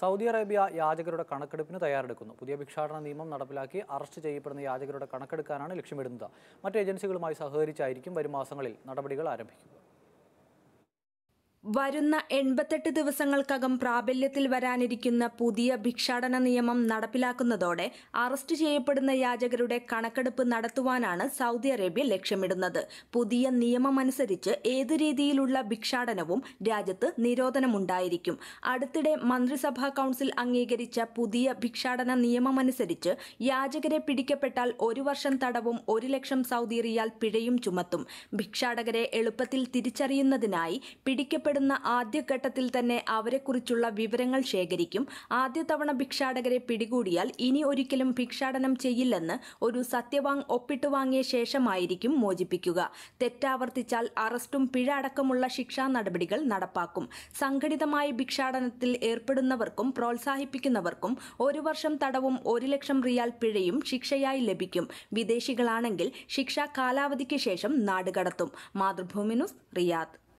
Saudi Arabia യാചകരുടെ കണക്കെടുപ്പിന് തയ്യാറെടുക്കുന്നു പുതിയ ഭിക്ഷാടന നിയമം നടപ്പിലാക്കി അറസ്റ്റ് ചെയ്യപ്പെടുന്ന യാചകരുടെ കണക്കെടുക്കാനാണ് ലക്ഷ്യമിടുന്നത് മറ്റ് ഏജൻസികളുമായി സഹകരിച്ചായിരിക്കും വരും മാസങ്ങളിൽ നടപടികൾ ആരംഭിക്കുക വരുന്ന എൺപത്തെട്ട് ദിവസങ്ങൾക്കകം പ്രാബല്യത്തിൽ വരാനിരിക്കുന്ന പുതിയ ഭിക്ഷാടന നിയമം നടപ്പിലാക്കുന്നതോടെ അറസ്റ്റ് ചെയ്യപ്പെടുന്ന യാചകരുടെ കണക്കെടുപ്പ് നടത്തുവാനാണ് സൗദി അറേബ്യ ലക്ഷ്യമിടുന്നത് പുതിയ നിയമമനുസരിച്ച് ഏത് രീതിയിലുള്ള ഭിക്ഷാടനവും രാജ്യത്ത് നിരോധനമുണ്ടായിരിക്കും അടുത്തിടെ മന്ത്രിസഭാ കൌൺസിൽ അംഗീകരിച്ച പുതിയ ഭിക്ഷാടന നിയമമനുസരിച്ച് യാചകരെ പിടിക്കപ്പെട്ടാൽ ഒരു വർഷം തടവും ഒരു ലക്ഷം സൗദി റിയാൽ പിഴയും ചുമത്തും ഭിക്ഷാടകരെ എളുപ്പത്തിൽ തിരിച്ചറിയുന്നതിനായി പിടിക്കപ്പെടുന്ന പിടിക്കപ്പെടുന്ന ആദ്യഘട്ടത്തിൽ തന്നെ അവരെക്കുറിച്ചുള്ള വിവരങ്ങൾ ശേഖരിക്കും ആദ്യ തവണ ഭിക്ഷാടകരെ പിടികൂടിയാൽ ഇനി ഒരിക്കലും ഭിക്ഷാടനം ചെയ്യില്ലെന്ന് ഒരു സത്യവാങ് ഒപ്പിട്ടു വാങ്ങിയ ശേഷമായിരിക്കും മോചിപ്പിക്കുക തെറ്റാവർത്തിച്ചാൽ അറസ്റ്റും പിഴ അടക്കമുള്ള ശിക്ഷാ നടപടികൾ നടപ്പാക്കും സംഘടിതമായ ഭിക്ഷാടനത്തിൽ ഏർപ്പെടുന്നവർക്കും പ്രോത്സാഹിപ്പിക്കുന്നവർക്കും ഒരു വർഷം തടവും ഒരു ലക്ഷം റിയാൽ പിഴയും ശിക്ഷയായി ലഭിക്കും വിദേശികളാണെങ്കിൽ ശിക്ഷാ കാലാവധിക്ക് ശേഷം നാടുകടത്തും മാതൃഭൂമി ന്യൂസ് റിയാദ്